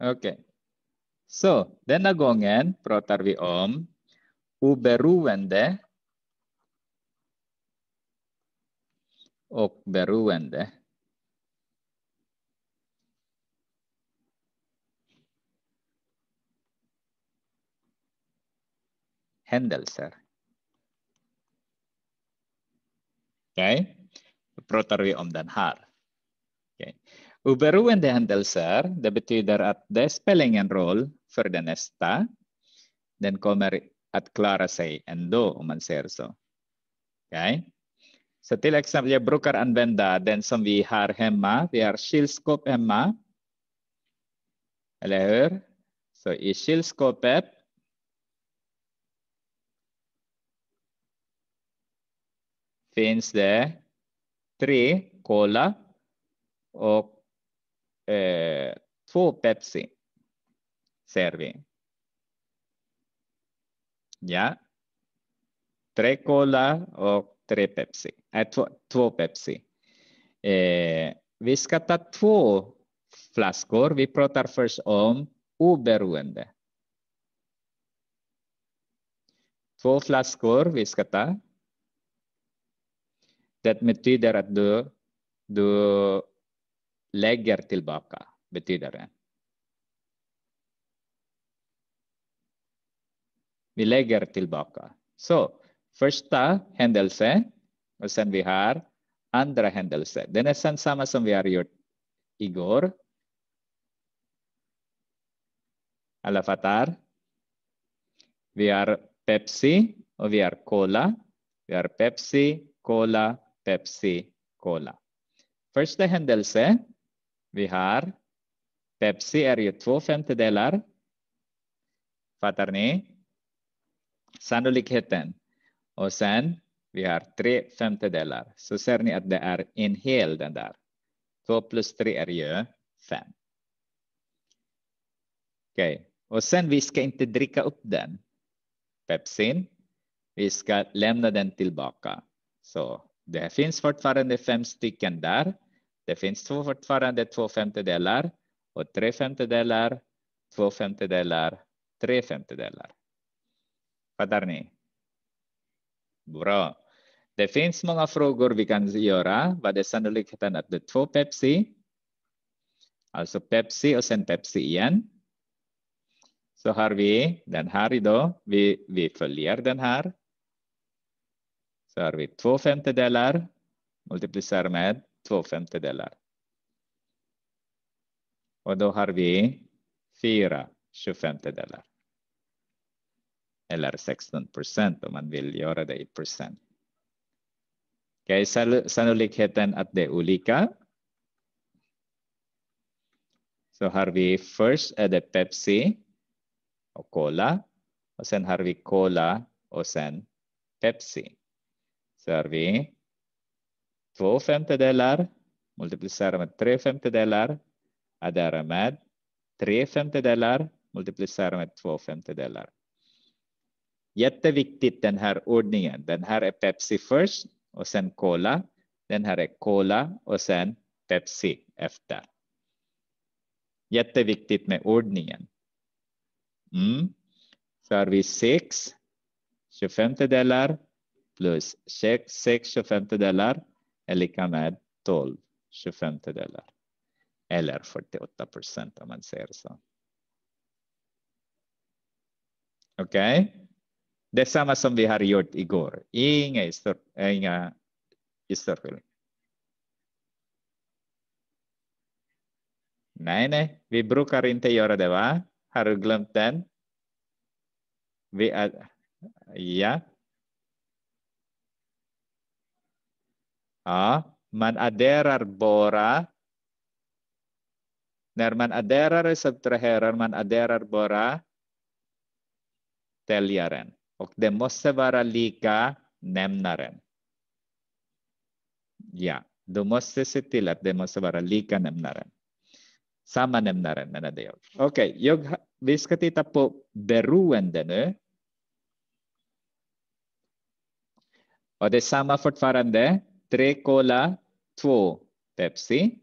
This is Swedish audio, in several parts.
Okay. So, denna gången pratar vi om oberoende och beroende. Händelser. Okej, okay. då pratar vi om den här. Okay. Oberoende händelser, det betyder att det spelar ingen roll för den nästa. Den kommer att klara sig ändå, om man säger så. Okay? Så till exempel, jag brukar använda den som vi har hemma. Vi har kylskåp hemma. Eller hur? Så i kylskåpet finns det tre kola. och Två Pepsi ser vi. Ja. Tre Cola och tre Pepsi. Äh, två, två Pepsi. Eh, vi ska ta två flaskor. Vi pratar först om oberoende. Två flaskor vi ska ta. Det betyder att du, du lägger tillbaka betyder det. Vi lägger tillbaka. Så första händelse och sen vi har andra händelse. Det är nästan samma som vi har gjort igår. Alla fattar? Vi har Pepsi och vi har Cola. Vi har Pepsi, Cola, Pepsi, Cola. Första händelse, vi har Pepsi är ju två femtedelar. Fattar ni? Sannolikheten. Och sen vi har tre femtedelar. Så ser ni att det är en hel den där. Två plus tre är ju fem. Okej, okay. och sen vi ska inte dricka upp den. Pepsin. Vi ska lämna den tillbaka. Så det finns fortfarande fem stycken där. Det finns två, fortfarande två femtedelar och tre femtedelar, två femtedelar, tre femtedelar. Fattar ni? Bra. Det finns många frågor vi kan göra. Vad är sannolikheten att det är två Pepsi? Alltså Pepsi och sen Pepsi igen. Så har vi den här idag. Vi, vi följer den här. Så har vi två femtedelar multiplicerar med två femtedelar. Och då har vi fyra tjugofemtedelar. Eller 16 procent om man vill göra det i procent. okay, sannolikheten att det är olika. Så har vi först är det Pepsi och Cola. Och sen har vi Cola och sen Pepsi. Så har vi två femtedelar multiplicerar med tre femtedelar är med tre femtedelar multiplicerat med två femtedelar. Jätteviktigt den här ordningen. Den här är Pepsi först och sen Cola. Den här är Cola och sen Pepsi efter. Jätteviktigt med ordningen. Mm. Så har vi 6 25 delar plus 6 25 delar är lika med 12 25 delar. Eller 48 procent om man säger så. Okej? Okay? Det är samma som vi har gjort igår. Inga, histor eh, Nej, nej, vi brukar inte göra det, va? Har du glömt den? Vi är, ja. Ja, man adderar bara när man adderar subtraherar, man adderar bara täljaren. Och det måste vara lika nämnaren. Ja, du måste se till att det måste vara lika nämnaren. Samma nämnaren menade jag. Okej, okay, vi ska titta på beroende nu. Och det är samma fortfarande. Tre kola, två Pepsi.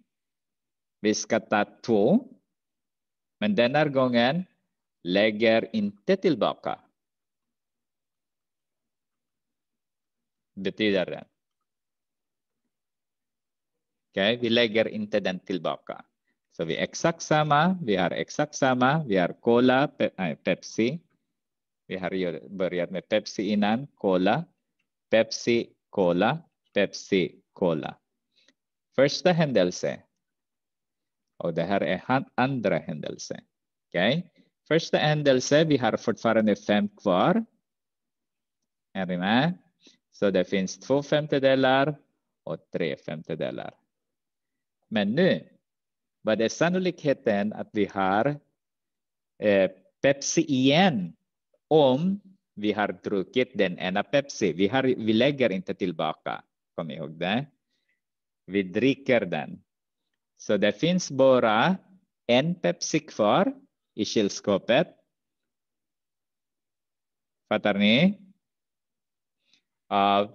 Vi ska ta två. Men den här gången lägger inte tillbaka. Betyder det. Okay, vi lägger inte den tillbaka. Så vi är exakt samma, vi har exakt samma, vi har cola, pe nej, Pepsi. Vi har börjat med Pepsi innan, cola, Pepsi, cola, Pepsi, cola. Första händelse, och det här är andra händelsen. Okay? Första händelsen, vi har fortfarande fem kvar. Är ni med? Så det finns två femtedelar och tre femtedelar. Men nu, vad är sannolikheten att vi har eh, Pepsi igen om vi har druckit den ena Pepsi? Vi, har, vi lägger inte tillbaka, kom ihåg det. Vi dricker den. So the fins bora and pepsic for isil skopet. Fattar ni? Uh,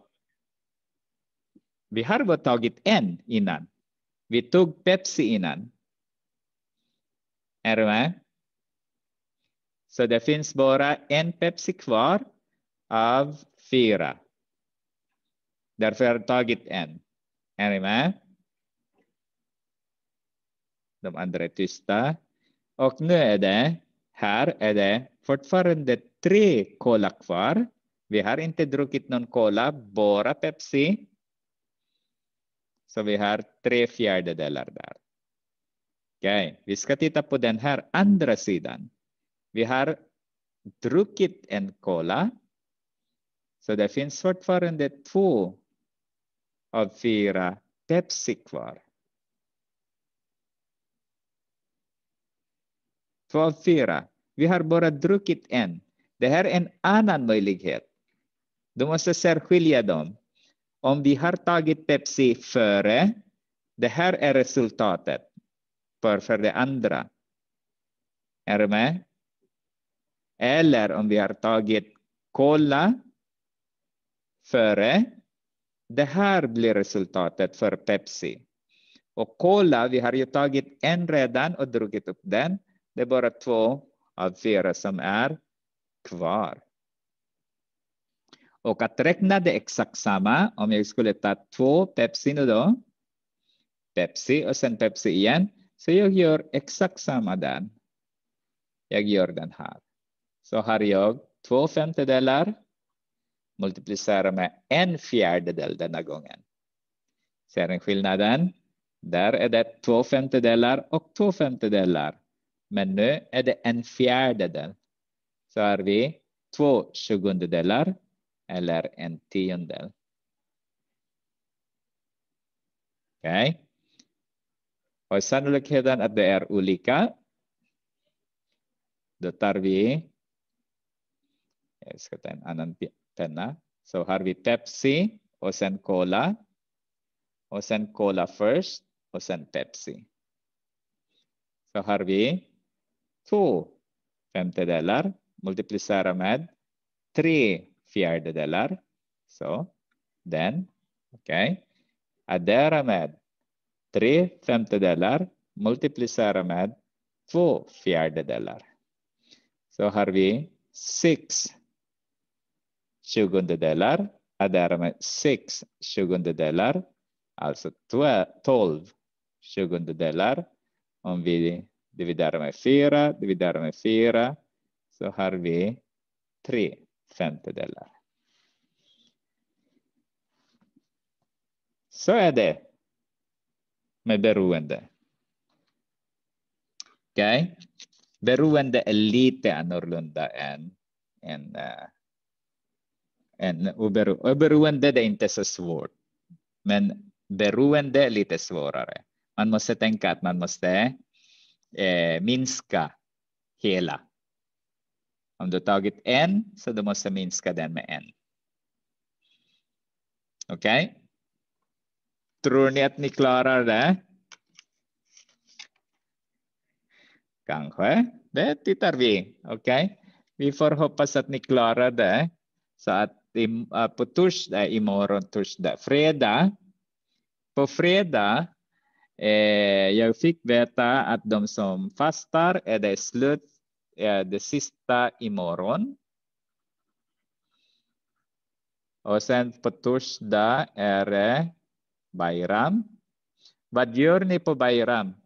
vi har varit n inan. We took Pepsi inan. Erma. So med? Så det finns bara en Pepsi kvar av fyra. Därför har jag de andra är tysta. Och nu är det, här är det fortfarande tre cola kvar. Vi har inte druckit någon cola, bara Pepsi. Så vi har tre fjärdedelar där. okay. vi ska titta på den här andra sidan. Vi har druckit en cola. Så det finns fortfarande två av fyra Pepsi kvar. Två av fyra. Vi har bara druckit en. Det här är en annan möjlighet. Du måste särskilja dem. Om vi har tagit Pepsi före, det här är resultatet för, för det andra. Är du med? Eller om vi har tagit Cola före, det här blir resultatet för Pepsi. Och Cola, vi har ju tagit en redan och druckit upp den. Det är bara två av fyra som är kvar. Och att räkna det exakt samma, om jag skulle ta två Pepsi nu då, Pepsi och sen Pepsi igen, så jag gör exakt samma där. Jag gör den här. Så har jag två femtedelar multiplicerar med en fjärdedel denna gången. Ser ni skillnaden? Där är det två femtedelar och två femtedelar men nu är det en fjärdedel. Så har vi två tjugondedelar eller en tiondel. Okej. Okay. Och sannolikheten att det är olika. Då tar vi, jag ska ta en annan penna, så har vi Pepsi och sen Cola och sen Cola först och sen Pepsi. Så har vi 2 femtedelar multiplicerar med 3 fjärdedelar. Så den, okej. Okay. Addera med 3 femtedelar multiplicera med 2 fjärdedelar. Så har vi 6 tjugondedelar. Addera med 6 tjugondedelar. Alltså 12 tjugondedelar. Om vi dividera med fyra, dividera med fyra, så har vi tre femtedelar. Så är det med beroende. Okay? Beroende är lite annorlunda än, än, äh, än obero oberoende. Det är inte så svårt, men beroende är lite svårare. Man måste tänka att man måste eh, minska hela. Om du tagit en så du måste minska den med en. Okej? Okay? Tror ni att ni klarar det? Kanske. Det tittar vi. Okej? Okay? Vi får hoppas att ni klarar det. Så att äh, på torsdag, äh, imorgon torsdag, fredag. På fredag Eh, jag fick veta att de som fastar är det slut är eh, det sista imorgon. Och sen på torsdag är det Bayram. Vad gör ni på Bayram?